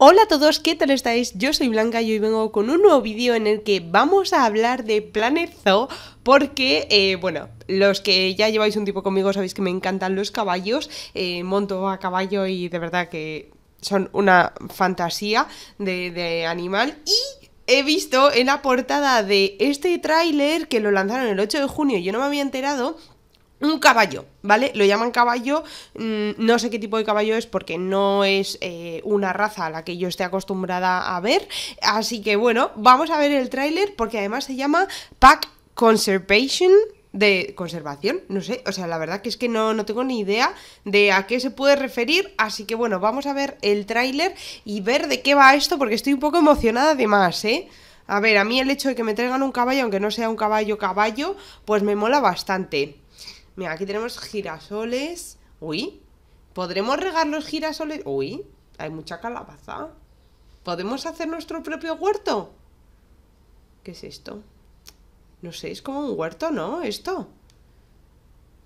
Hola a todos, ¿qué tal estáis? Yo soy Blanca y hoy vengo con un nuevo vídeo en el que vamos a hablar de Planet Zoo porque, eh, bueno, los que ya lleváis un tiempo conmigo sabéis que me encantan los caballos, eh, monto a caballo y de verdad que son una fantasía de, de animal y he visto en la portada de este tráiler que lo lanzaron el 8 de junio, yo no me había enterado un caballo, ¿vale? Lo llaman caballo, mm, no sé qué tipo de caballo es porque no es eh, una raza a la que yo esté acostumbrada a ver, así que bueno, vamos a ver el tráiler porque además se llama Pack Conservation de conservación, no sé, o sea, la verdad que es que no, no tengo ni idea de a qué se puede referir, así que bueno, vamos a ver el tráiler y ver de qué va esto porque estoy un poco emocionada además, ¿eh? A ver, a mí el hecho de que me traigan un caballo, aunque no sea un caballo caballo, pues me mola bastante. Mira, aquí tenemos girasoles. Uy. ¿Podremos regar los girasoles? Uy, hay mucha calabaza. ¿Podemos hacer nuestro propio huerto? ¿Qué es esto? No sé, es como un huerto, ¿no? Esto.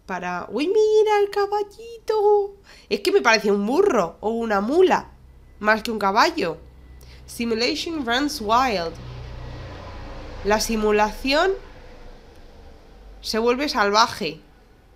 Para... ¡Uy, mira el caballito! Es que me parece un burro o una mula. Más que un caballo. Simulation runs wild. La simulación se vuelve salvaje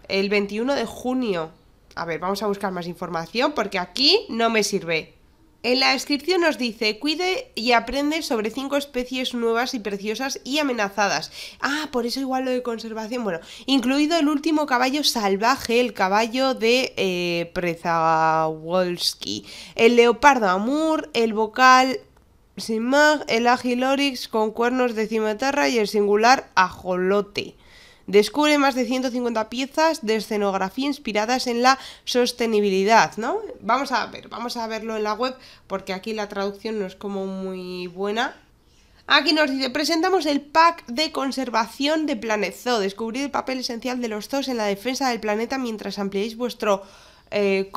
el 21 de junio. A ver, vamos a buscar más información porque aquí no me sirve. En la descripción nos dice, cuide y aprende sobre cinco especies nuevas y preciosas y amenazadas. Ah, por eso igual lo de conservación. Bueno, incluido el último caballo salvaje, el caballo de eh, Prezawolski, el leopardo amur, el vocal simag, el agilorix con cuernos de cimaterra y el singular ajolote descubre más de 150 piezas de escenografía inspiradas en la sostenibilidad, ¿no? Vamos a ver, vamos a verlo en la web porque aquí la traducción no es como muy buena, Aquí nos dice, presentamos el pack de conservación de Planet Zoo, descubrir el papel esencial de los zoos en la defensa del planeta mientras ampliáis vuestro eh,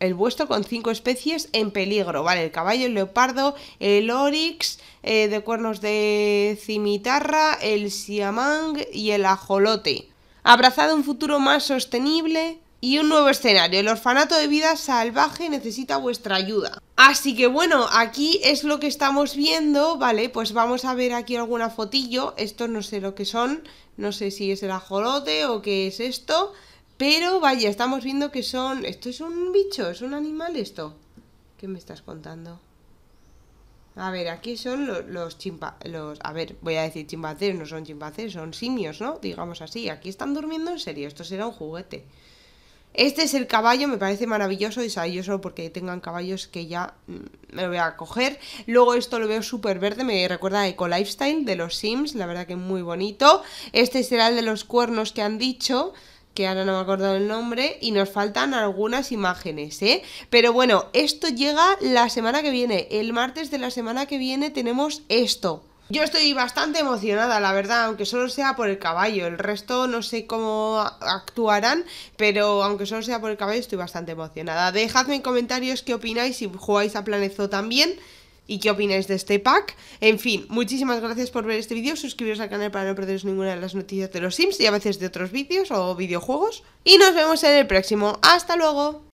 el vuestro con cinco especies en peligro, ¿vale? El caballo, el leopardo, el orix eh, de cuernos de cimitarra, el siamang y el ajolote. Abrazado un futuro más sostenible y un nuevo escenario. El orfanato de vida salvaje necesita vuestra ayuda. Así que bueno, aquí es lo que estamos viendo, ¿vale? Pues vamos a ver aquí alguna fotillo. Esto no sé lo que son, no sé si es el ajolote o qué es esto. Pero vaya, estamos viendo que son... Esto es un bicho, es un animal esto. ¿Qué me estás contando? A ver, aquí son los, los chimpa... Los, a ver, voy a decir chimpancés, no son chimpancés, son simios, ¿no? Digamos así. Aquí están durmiendo en serio, esto será un juguete. Este es el caballo, me parece maravilloso y sabéis, yo solo porque tengan caballos que ya mm, me lo voy a coger. Luego esto lo veo súper verde, me recuerda a Eco Lifestyle de los Sims, la verdad que muy bonito. Este será el de los cuernos que han dicho que ahora no me acuerdo el nombre, y nos faltan algunas imágenes, ¿eh? Pero bueno, esto llega la semana que viene, el martes de la semana que viene tenemos esto. Yo estoy bastante emocionada, la verdad, aunque solo sea por el caballo. El resto no sé cómo actuarán, pero aunque solo sea por el caballo, estoy bastante emocionada. Dejadme en comentarios qué opináis si jugáis a Planezo también y qué opináis de este pack. En fin, muchísimas gracias por ver este vídeo, suscribiros al canal para no perderos ninguna de las noticias de los Sims y a veces de otros vídeos o videojuegos. Y nos vemos en el próximo. ¡Hasta luego!